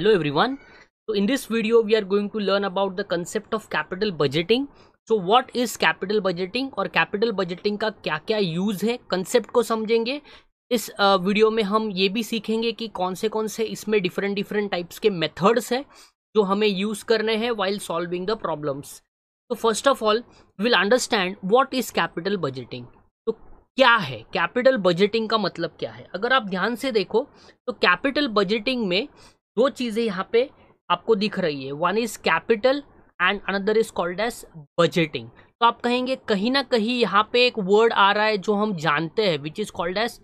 hello everyone so in this video we are going to learn about the concept of capital budgeting so what is capital budgeting और capital budgeting का क्या क्या use है concept को समझेंगे इस video में हम ये भी सीखेंगे कि कौन से कौन से इसमें डिफरेंट डिफरेंट टाइप्स के मेथड्स हैं जो हमें यूज़ करने हैं वाइल सॉल्विंग द प्रॉब्लम्स तो first of all will understand what is capital budgeting तो क्या है कैपिटल बजटिंग का मतलब क्या है अगर आप ध्यान से देखो तो कैपिटल बजटिंग में दो चीज़ें यहाँ पे आपको दिख रही है one is capital and another is called as budgeting तो आप कहेंगे कहीं ना कहीं यहाँ पे एक वर्ड आ रहा है जो हम जानते हैं which is called as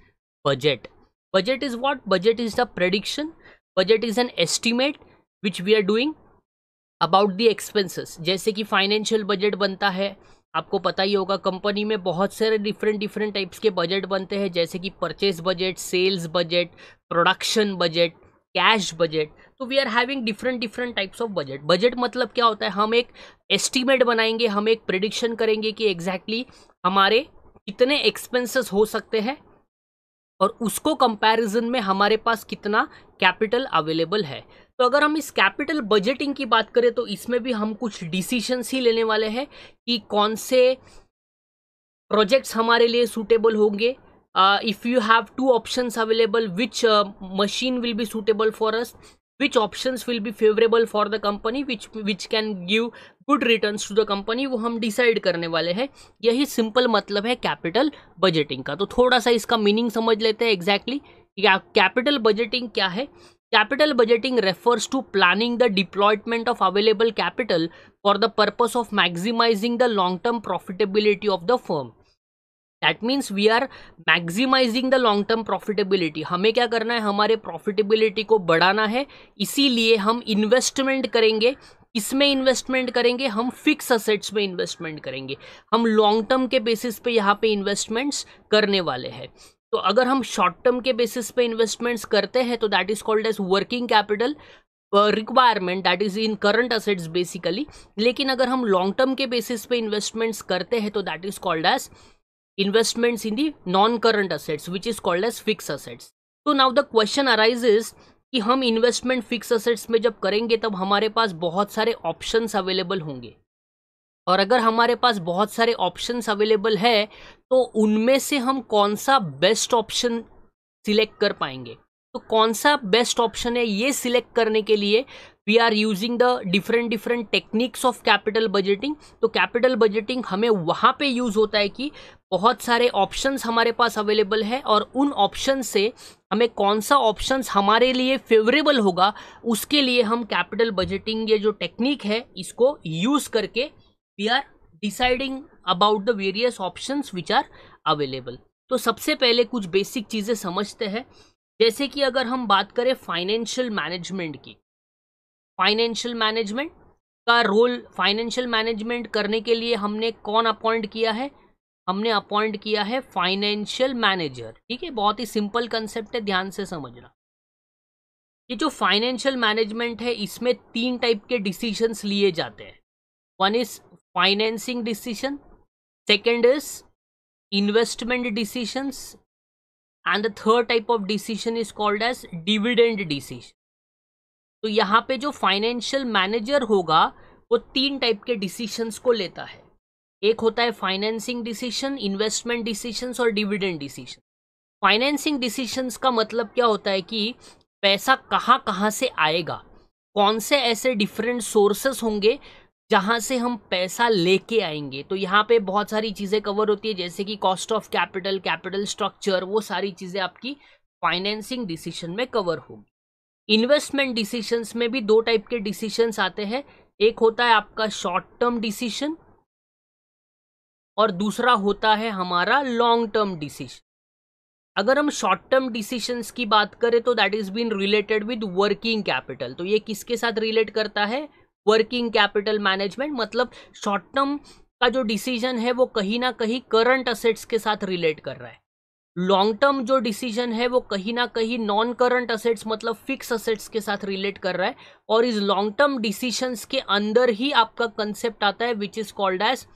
budget budget is what budget is the prediction budget is an estimate which we are doing about the expenses जैसे कि फाइनेंशियल बजट बनता है आपको पता ही होगा कंपनी में बहुत सारे डिफरेंट डिफरेंट टाइप्स के बजट बनते हैं जैसे कि purchase budget sales budget production budget cash budget तो we are having different different types of budget budget मतलब क्या होता है हम एक एस्टिमेट बनाएंगे हम एक प्रिडिक्शन करेंगे कि एग्जैक्टली exactly हमारे कितने एक्सपेंसेस हो सकते हैं और उसको कंपैरिजन में हमारे पास कितना कैपिटल अवेलेबल है तो अगर हम इस कैपिटल बजटिंग की बात करें तो इसमें भी हम कुछ डिसीशंस ही लेने वाले हैं कि कौन से प्रोजेक्ट्स हमारे लिए सूटेबल होंगे if you have two options available which machine will be suitable for us which options will be favorable for the company which which can give good returns to the company वो हम decide करने वाले हैं यही simple मतलब है capital budgeting का तो थोड़ा सा इसका meaning समझ लेते हैं exactly या capital budgeting क्या है capital budgeting refers to planning the deployment of available capital for the purpose of maximizing the long term profitability of the firm that means we are maximising the long term profitability हमें क्या करना है हमारे profitability को बढ़ाना है इसीलिए हम इन्वेस्टमेंट करेंगे इसमें इन्वेस्टमेंट करेंगे हम फिक्स असेट्स में इन्वेस्टमेंट करेंगे हम लॉन्ग टर्म के बेसिस पे यहाँ पे इन्वेस्टमेंट्स करने वाले हैं तो अगर हम शॉर्ट टर्म के बेसिस पे इन्वेस्टमेंट्स करते हैं तो that is called as working capital requirement that is in current assets basically लेकिन अगर हम लॉन्ग टर्म के बेसिस पे इन्वेस्टमेंट्स करते हैं तो that is called as investments in the non-current assets which is called as fixed assets तो now the question arises कि हम इन्वेस्टमेंट फिक्स असेट्स में जब करेंगे तब हमारे पास बहुत सारे ऑप्शंस अवेलेबल होंगे और अगर हमारे पास बहुत सारे ऑप्शंस अवेलेबल है तो उनमें से हम कौन सा बेस्ट ऑप्शन सिलेक्ट कर पाएंगे तो कौन सा बेस्ट ऑप्शन है ये सिलेक्ट करने के लिए we are using the different different techniques of capital budgeting तो कैपिटल बजटिंग हमें वहाँ पे यूज़ होता है कि बहुत सारे ऑप्शंस हमारे पास अवेलेबल है और उन ऑप्शन से हमें कौन सा ऑप्शन हमारे लिए फेवरेबल होगा उसके लिए हम कैपिटल बजटिंग ये जो टेक्निक है इसको यूज़ करके we are deciding about the various option which are available तो सबसे पहले कुछ बेसिक चीज़ें समझते हैं जैसे कि अगर हम बात करें फाइनेंशियल मैनेजमेंट की फाइनेंशियल मैनेजमेंट का रोल फाइनेंशियल मैनेजमेंट करने के लिए हमने कौन अपॉइंट किया है हमने अपॉइंट किया है फाइनेंशियल मैनेजर ठीक है बहुत ही सिंपल कंसेप्ट है ध्यान से समझना ये जो फाइनेंशियल मैनेजमेंट है इसमें तीन टाइप के डिसीजंस लिए जाते हैं one is financing decision second is investment decisions and the third type of decision is called as dividend decision तो यहाँ पे जो फाइनेंशियल मैनेजर होगा वो तीन टाइप के डिसीशंस को लेता है एक होता है फाइनेंसिंग डिसीशन इन्वेस्टमेंट डिसीशंस और डिविडेंड डिसीशन फाइनेंसिंग डिसीशंस का मतलब क्या होता है कि पैसा कहाँ कहाँ से आएगा कौन से ऐसे डिफरेंट सोर्सेस होंगे जहाँ से हम पैसा लेके आएंगे तो यहाँ पे बहुत सारी चीज़ें कवर होती है जैसे कि cost of capital capital structure वो सारी चीज़ें आपकी फाइनेंसिंग डिसीशन में कवर होगी इन्वेस्टमेंट डिसीशंस में भी दो टाइप के डिसीशंस आते हैं एक होता है आपका शॉर्ट टर्म डिसीशन और दूसरा होता है हमारा लॉन्ग टर्म डिसीजन अगर हम शॉर्ट टर्म डिसीशंस की बात करें तो that is been related with working capital तो ये किसके साथ रिलेट करता है वर्किंग कैपिटल मैनेजमेंट मतलब शॉर्ट टर्म का जो डिसीजन है वो कहीं ना कहीं करंट असेट्स के साथ रिलेट कर रहा है लॉन्ग टर्म जो डिसीजन है वो कहीं ना कहीं नॉन करंट असेट्स मतलब फिक्स असेट्स के साथ रिलेट कर रहा है और इस लॉन्ग टर्म डिसीशंस के अंदर ही आपका कंसेप्ट आता है which is called as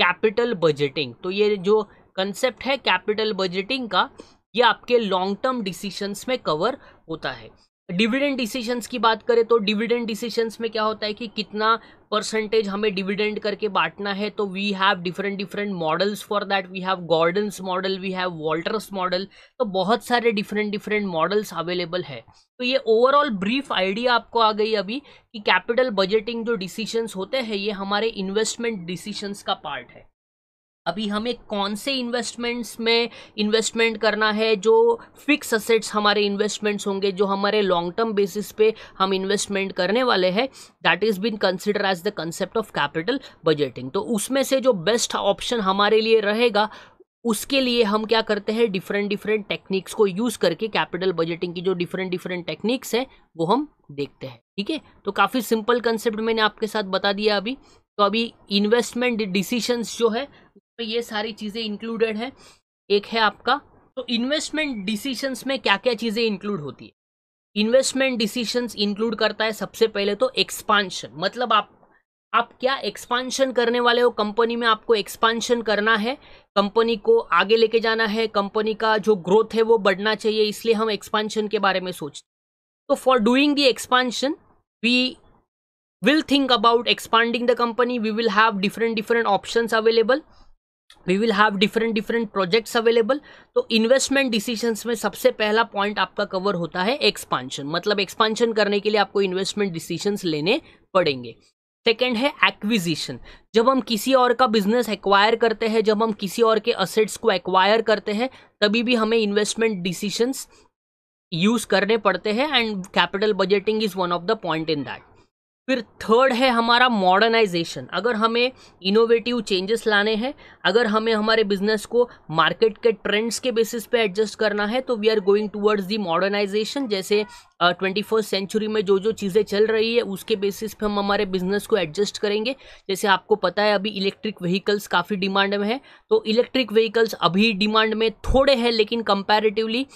capital budgeting तो ये जो कंसेप्ट है कैपिटल बजटिंग का ये आपके लॉन्ग टर्म डिसीशंस में कवर होता है डिविडेंड डिसीजंस की बात करें तो डिविडेंड डिसीजंस में क्या होता है कि कितना परसेंटेज हमें डिविडेंड करके बांटना है तो we have different different models for that we have Gordon's model we have Walter's model तो बहुत सारे डिफरेंट डिफरेंट मॉडल्स अवेलेबल है तो ये ओवरऑल ब्रीफ आइडिया आपको आ गई अभी कि कैपिटल बजटिंग जो डिसीजंस होते हैं ये हमारे इन्वेस्टमेंट डिसीजंस का पार्ट है अभी हमें कौन से इन्वेस्टमेंट्स में इन्वेस्टमेंट करना है जो फिक्स असेट्स हमारे इन्वेस्टमेंट्स होंगे जो हमारे लॉन्ग टर्म बेसिस पे हम इन्वेस्टमेंट करने वाले हैं that is been consider as the concept of capital budgeting तो उसमें से जो बेस्ट ऑप्शन हमारे लिए रहेगा उसके लिए हम क्या करते हैं डिफरेंट डिफरेंट टेक्निक्स को यूज़ करके कैपिटल बजटिंग की जो डिफरेंट डिफरेंट टेक्निक्स हैं वो हम देखते हैं ठीक है तो काफ़ी सिंपल कंसेप्ट मैंने आपके साथ बता दिया अभी तो अभी इन्वेस्टमेंट डिसीशंस जो है में तो ये सारी चीज़ें इंक्लूडेड है एक है आपका तो इन्वेस्टमेंट डिसीशंस में क्या क्या चीज़ें इंक्लूड होती है इन्वेस्टमेंट डिसीशंस इंक्लूड करता है सबसे पहले तो एक्सपांशन मतलब आप आप क्या एक्सपांशन करने वाले हो कंपनी में आपको एक्सपांशन करना है कंपनी को आगे लेके जाना है कंपनी का जो ग्रोथ है वो बढ़ना चाहिए इसलिए हम एक्सपांशन के बारे में सोचते तो for doing the expansion we will think about expanding the company we will have different different options available we will have different different projects available तो इन्वेस्टमेंट डिसीजंस में सबसे पहला पॉइंट आपका कवर होता है एक्सपांशन मतलब एक्सपांशन करने के लिए आपको इन्वेस्टमेंट डिसीजंस लेने पड़ेंगे सेकेंड है एक्विजिशन जब हम किसी और का बिजनेस एक्वायर करते हैं जब हम किसी और के असेट्स को एक्वायर करते हैं तभी भी हमें इन्वेस्टमेंट डिसीजन यूज़ करने पड़ते हैं and capital budgeting is one of the point in that फिर थर्ड है हमारा मॉडर्नाइजेशन अगर हमें इनोवेटिव चेंजेस लाने हैं अगर हमें हमारे बिजनेस को मार्केट के ट्रेंड्स के बेसिस पे एडजस्ट करना है तो we are going towards the modernisation जैसे ट्वेंटी फर्स्ट सेंचुरी में जो जो चीज़ें चल रही है उसके बेसिस पे हम हमारे बिजनेस को एडजस्ट करेंगे जैसे आपको पता है अभी इलेक्ट्रिक व्हीकल्स काफ़ी डिमांड में है तो इलेक्ट्रिक व्हीकल्स अभी डिमांड में थोड़े हैं लेकिन कंपेरेटिवली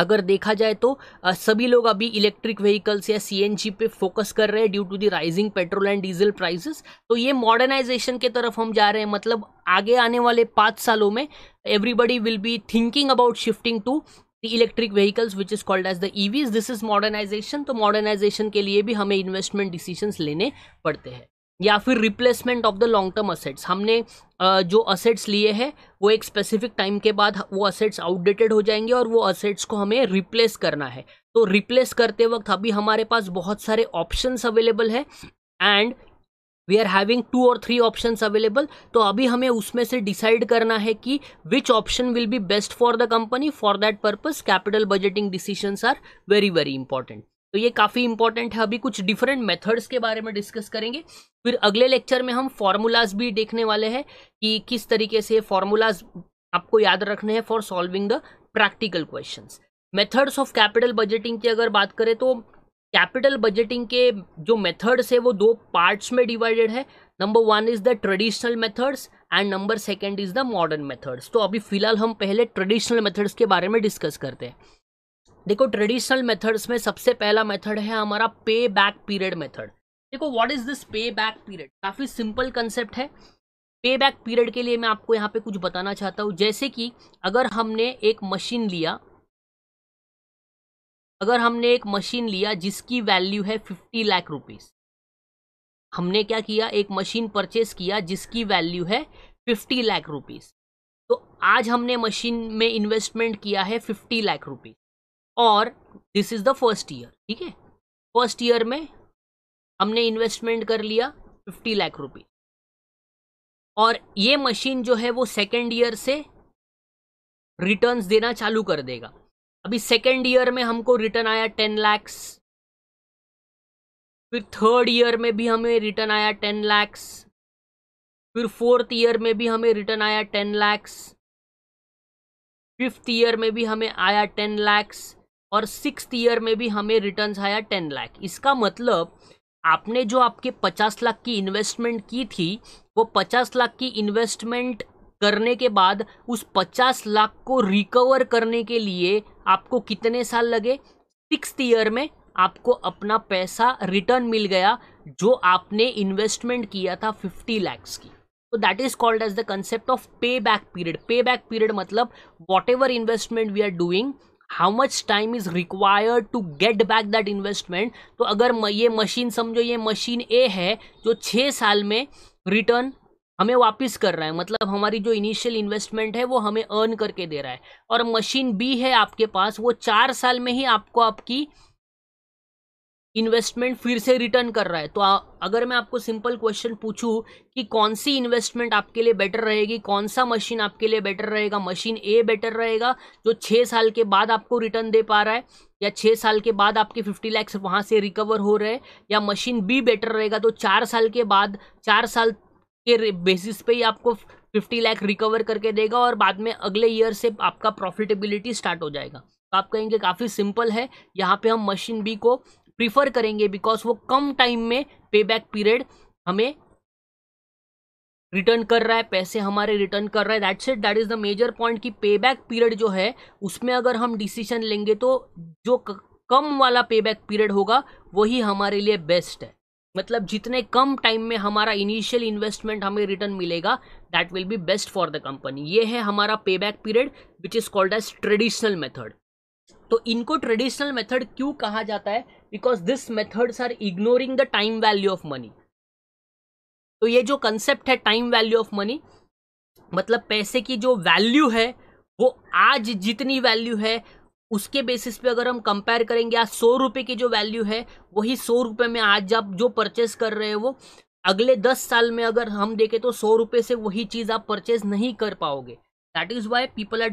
अगर देखा जाए तो सभी लोग अभी इलेक्ट्रिक व्हीकल्स या जी पे फोकस कर रहे हैं due to the rising petrol and diesel prices तो ये मॉडर्नाइजेशन के तरफ हम जा रहे हैं मतलब आगे आने वाले पाँच सालों में everybody will be thinking about shifting to the electric vehicles which is called as the EVs this is modernisation तो मॉडर्नाइजेशन के लिए भी हमें इन्वेस्टमेंट डिसीजन लेने पड़ते हैं या फिर replacement of the long term assets हमने जो असेट्स लिए हैं वो एक स्पेसिफिक टाइम के बाद वो असेट्स आउटडेटेड हो जाएंगे और वो असेट्स को हमें रिप्लेस करना है तो रिप्लेस करते वक्त अभी हमारे पास बहुत सारे ऑप्शंस अवेलेबल है and we are having two और थ्री ऑप्शंस अवेलेबल तो अभी हमें उसमें से डिसाइड करना है कि which option will be best for the company for that purpose capital budgeting decision are very very important तो ये काफ़ी इंपॉर्टेंट है अभी कुछ डिफरेंट मेथड्स के बारे में डिस्कस करेंगे फिर अगले लेक्चर में हम फार्मूलाज भी देखने वाले हैं कि किस तरीके से फार्मूलाज आपको याद रखने हैं for solving the practical question methods of capital budgeting की अगर बात करें तो कैपिटल बजटिंग के जो मेथड्स है वो दो पार्ट्स में डिवाइडेड है number one is the traditional methods and number second is the modern methods तो अभी फिलहाल हम पहले ट्रेडिशनल मेथड्स के बारे में डिस्कस करते हैं देखो ट्रेडिशनल मेथड्स में सबसे पहला मेथड है हमारा पे बैक पीरियड मेथड देखो what is this pay back period काफ़ी सिंपल कंसेप्ट है पे बैक पीरियड के लिए मैं आपको यहाँ पे कुछ बताना चाहता हूँ जैसे कि अगर हमने एक मशीन लिया अगर हमने एक मशीन लिया जिसकी वैल्यू है फिफ्टी लाख रुपीज़ हमने क्या किया एक मशीन परचेस किया जिसकी वैल्यू है फिफ्टी लाख रुपीज़ तो आज हमने मशीन में इन्वेस्टमेंट किया है फिफ्टी लाख रुपीज़ और this is the first year ठीक है फर्स्ट ईयर में हमने इन्वेस्टमेंट कर लिया फिफ्टी लाख रुपीज और ये मशीन जो है वो सेकेंड ईयर से रिटर्न्स देना चालू कर देगा अभी सेकेंड ईयर में हमको रिटर्न आया टेन लैक्स फिर थर्ड ईयर में भी हमें रिटर्न आया टेन लैक्स फिर फोर्थ ईयर में भी हमें रिटर्न आया टेन लैक्स फिफ्थ ईयर में भी हमें आया टेन लैक्स और सिक्स ईयर में भी हमें रिटर्न आया टेन लाख इसका मतलब आपने जो आपके पचास लाख की इन्वेस्टमेंट की थी वो पचास लाख की इन्वेस्टमेंट करने के बाद उस पचास लाख को रिकवर करने के लिए आपको कितने साल लगे सिक्स ईयर में आपको अपना पैसा रिटर्न मिल गया जो आपने इन्वेस्टमेंट किया था फिफ्टी लैक्स की तो that is called as the concept of pay back period pay back period मतलब whatever investment we are doing how much time is required to get back that investment तो अगर ये machine समझो ये machine ए है जो छः साल में रिटर्न हमें वापस कर रहा है मतलब हमारी जो इनिशियल इन्वेस्टमेंट है वो हमें अर्न करके दे रहा है और मशीन बी है आपके पास वो चार साल में ही आपको आपकी इन्वेस्टमेंट फिर से रिटर्न कर रहा है तो आ, अगर मैं आपको सिंपल क्वेश्चन पूछूं कि कौन सी इन्वेस्टमेंट आपके लिए बेटर रहेगी कौन सा मशीन आपके लिए बेटर रहेगा मशीन ए बेटर रहेगा जो छः साल के बाद आपको रिटर्न दे पा रहा है या छः साल के बाद आपके फिफ्टी लैक्स वहाँ से रिकवर हो रहे हैं या मशीन बी बेटर रहेगा तो चार साल के बाद चार साल के बेसिस पे ही आपको फिफ्टी लैख रिकवर करके देगा और बाद में अगले ईयर से आपका प्रॉफिटेबिलिटी स्टार्ट हो जाएगा तो आप कहेंगे काफ़ी सिंपल है यहाँ पे हम मशीन बी को प्रीफर करेंगे बिकॉज वो कम टाइम में पे बैक पीरियड हमें रिटर्न कर रहा है पैसे हमारे रिटर्न कर रहा है that's it that is the major point कि पे बैक पीरियड जो है उसमें अगर हम डिसीजन लेंगे तो जो कम वाला पे बैक पीरियड होगा वही हमारे लिए बेस्ट है मतलब जितने कम टाइम में हमारा इनिशियल इन्वेस्टमेंट हमें रिटर्न मिलेगा that will be best for the company ये है हमारा pay back period which is called as traditional method तो इनको ट्रेडिशनल मेथड क्यों कहा जाता है because this methods are ignoring the time value of money तो ये जो कंसेप्ट है टाइम वैल्यू ऑफ मनी मतलब पैसे की जो वैल्यू है वो आज जितनी वैल्यू है उसके बेसिस पे अगर हम कंपेयर करेंगे आज सौ रुपये की जो वैल्यू है वही सौ रुपये में आज आप जो परचेस कर रहे हो वो अगले दस साल में अगर हम देखें तो सौ रुपये से वही चीज़ आप परचेज नहीं कर पाओगे that is why people are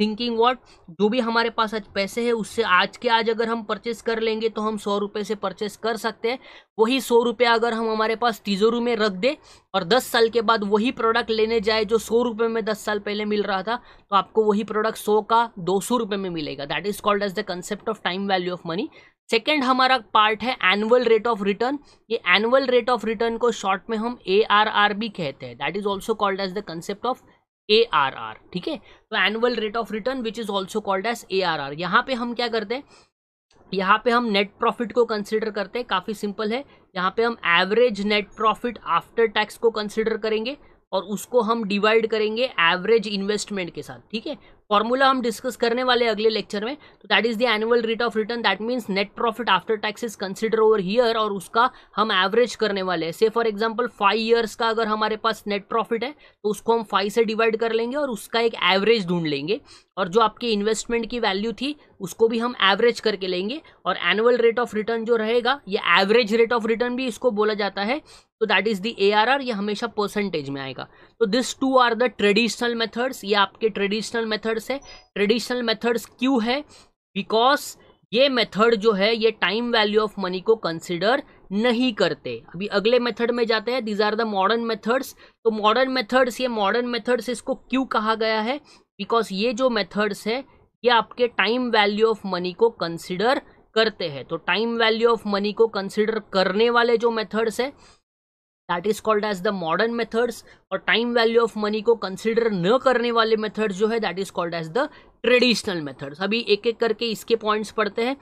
thinking what जो भी हमारे पास आज पैसे हैं उससे आज के आज अगर हम परचेस कर लेंगे तो हम सौ रुपये से परचेस कर सकते हैं वही सौ रुपये अगर हम हमारे पास तिजोरू में रख दे और दस साल के बाद वही प्रोडक्ट लेने जाए जो सौ रुपये में दस साल पहले मिल रहा था तो आपको वही प्रोडक्ट सौ का दो सौ रुपये में मिलेगा that is called as the concept of time value of money second हमारा पार्ट है एनुअल रेट ऑफ रिटर्न ये एनुअल रेट ऑफ रिटर्न को शॉर्ट में हम ए आर आर बी कहते हैं that is also called as the concept of A R R ठीक है तो annual rate of return which is also called as A R R यहाँ पे हम क्या करते हैं यहाँ पे हम नेट प्रॉफिट को कंसिडर करते हैं काफ़ी सिंपल है यहाँ पे हम average net profit after tax को कंसिडर करेंगे और उसको हम डिवाइड करेंगे एवरेज इन्वेस्टमेंट के साथ ठीक है फॉर्मूला हम डिस्कस करने वाले अगले लेक्चर में तो that is the annual rate of return that means net profit after tax is consider over here और उसका हम एवरेज करने वाले हैं से फॉर एग्जाम्पल फाइव ईयर्स का अगर हमारे पास नेट प्रॉफिट है तो उसको हम फाइव से डिवाइड कर लेंगे और उसका एक एवरेज ढूंढ लेंगे और जो आपकी इन्वेस्टमेंट की वैल्यू थी उसको भी हम एवरेज करके लेंगे और एनुअल रेट ऑफ रिटर्न जो रहेगा ये एवरेज रेट ऑफ रिटर्न भी इसको बोला जाता है तो that is the A R R ये हमेशा परसेंटेज में आएगा तो this two are the traditional methods ये आपके ट्रेडिशनल मेथड्स है ट्रेडिशनल मेथड्स क्यों है बिकॉज ये मेथड जो है ये टाइम वैल्यू ऑफ मनी को कंसिडर नहीं करते अभी अगले मेथड में जाते हैं these are the modern methods तो मॉडर्न मेथड्स ये मॉडर्न मेथड्स इसको क्यों कहा गया है बिकॉज ये जो मेथड्स है ये आपके टाइम वैल्यू ऑफ मनी को कंसिडर करते हैं तो टाइम वैल्यू ऑफ मनी को कंसिडर करने वाले जो मेथड्स है that is called as the modern methods और टाइम वैल्यू ऑफ मनी को कंसिडर न करने वाले मेथड्स जो है that is called as the traditional methods अभी एक एक करके इसके पॉइंट्स पढ़ते हैं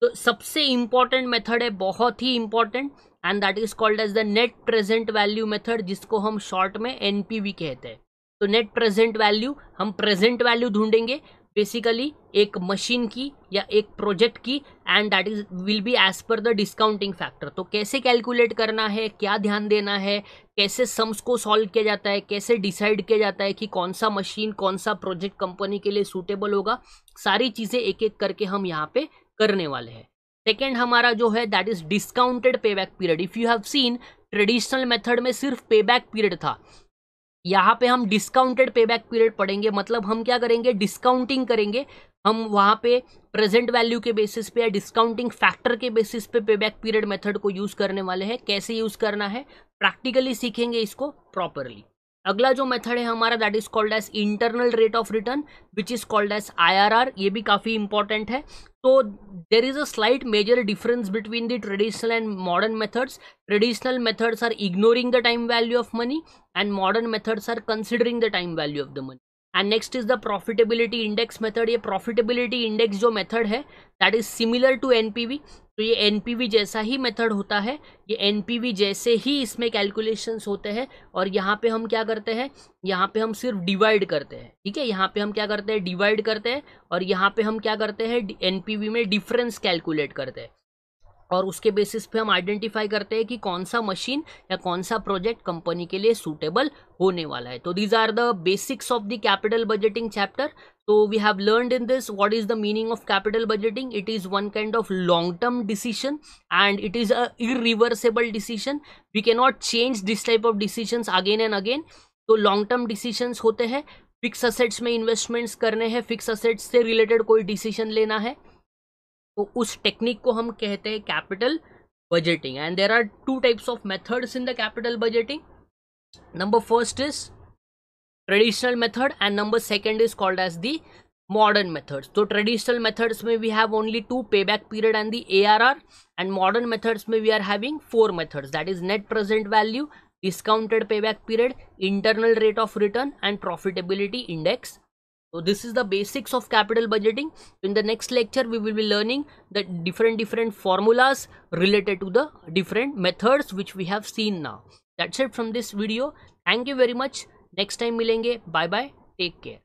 तो सबसे इंपॉर्टेंट मेथड है बहुत ही important and that is called as the net present value method जिसको हम शॉर्ट में एनपीवी कहते हैं तो नेट प्रेजेंट वैल्यू हम प्रेजेंट वैल्यू ढूंढेंगे बेसिकली एक मशीन की या एक प्रोजेक्ट की and that is will be as per the discounting factor तो कैसे कैलकुलेट करना है क्या ध्यान देना है कैसे सम्स को सॉल्व किया जाता है कैसे डिसाइड किया जाता है कि कौन सा मशीन कौन सा प्रोजेक्ट कंपनी के लिए सूटेबल होगा सारी चीज़ें एक एक करके हम यहाँ पे करने वाले हैं सेकेंड हमारा जो है that is discounted pay back period if you have seen traditional method में सिर्फ पे बैक पीरियड था यहाँ पे हम डिस्काउंटेड पे बैक पीरियड पढ़ेंगे मतलब हम क्या करेंगे डिस्काउंटिंग करेंगे हम वहाँ पे प्रेजेंट वैल्यू के बेसिस पे या डिस्काउंटिंग फैक्टर के बेसिस पे पे बैक पीरियड मेथड को यूज़ करने वाले हैं कैसे यूज़ करना है प्रैक्टिकली सीखेंगे इसको प्रॉपरली अगला जो मेथड है हमारा that is called as internal rate of return which is called as I ये भी काफ़ी इंपॉर्टेंट है so there is a slight major difference between the traditional and modern methods traditional methods are ignoring the time value of money and modern methods are considering the time value of the money and next is the profitability index method ये profitability index जो method है that is similar to NPV तो ये NPV जैसा ही method होता है ये NPV जैसे ही इसमें कैलकुलेशंस होते हैं और यहाँ पे हम क्या करते हैं यहाँ पे हम सिर्फ डिवाइड करते हैं ठीक है यहाँ पे हम क्या करते हैं डिवाइड करते हैं और यहाँ पे हम क्या करते हैं एनपीवी में डिफरेंस कैलकुलेट करते हैं और उसके बेसिस पे हम आइडेंटिफाई करते हैं कि कौन सा मशीन या कौन सा प्रोजेक्ट कंपनी के लिए सूटेबल होने वाला है तो these are the basics of the capital budgeting chapter तो we have learn in this what is the meaning of capital budgeting it is one kind of long term decision and it is a irreversible decision we can not change this type of decision again and again तो long term decision होते हैं fix assets में investments करने हैं fix assets से related कोई decision लेना है तो उस टेक्निक को हम कहते हैं capital budgeting and there are two types of methods in the capital budgeting number first is traditional method and number second is called as the modern methods तो ट्रेडिशनल मेथड्स में we have only two pay back period and the A R R and modern methods में we are having four methods that is net present value discounted pay back period internal rate of return and profitability index so this is the basics of capital budgeting in the next lecture we will be learning the different different formulas related to the different methods which we have seen now that's it from this video thank you very much next time milenge bye bye take care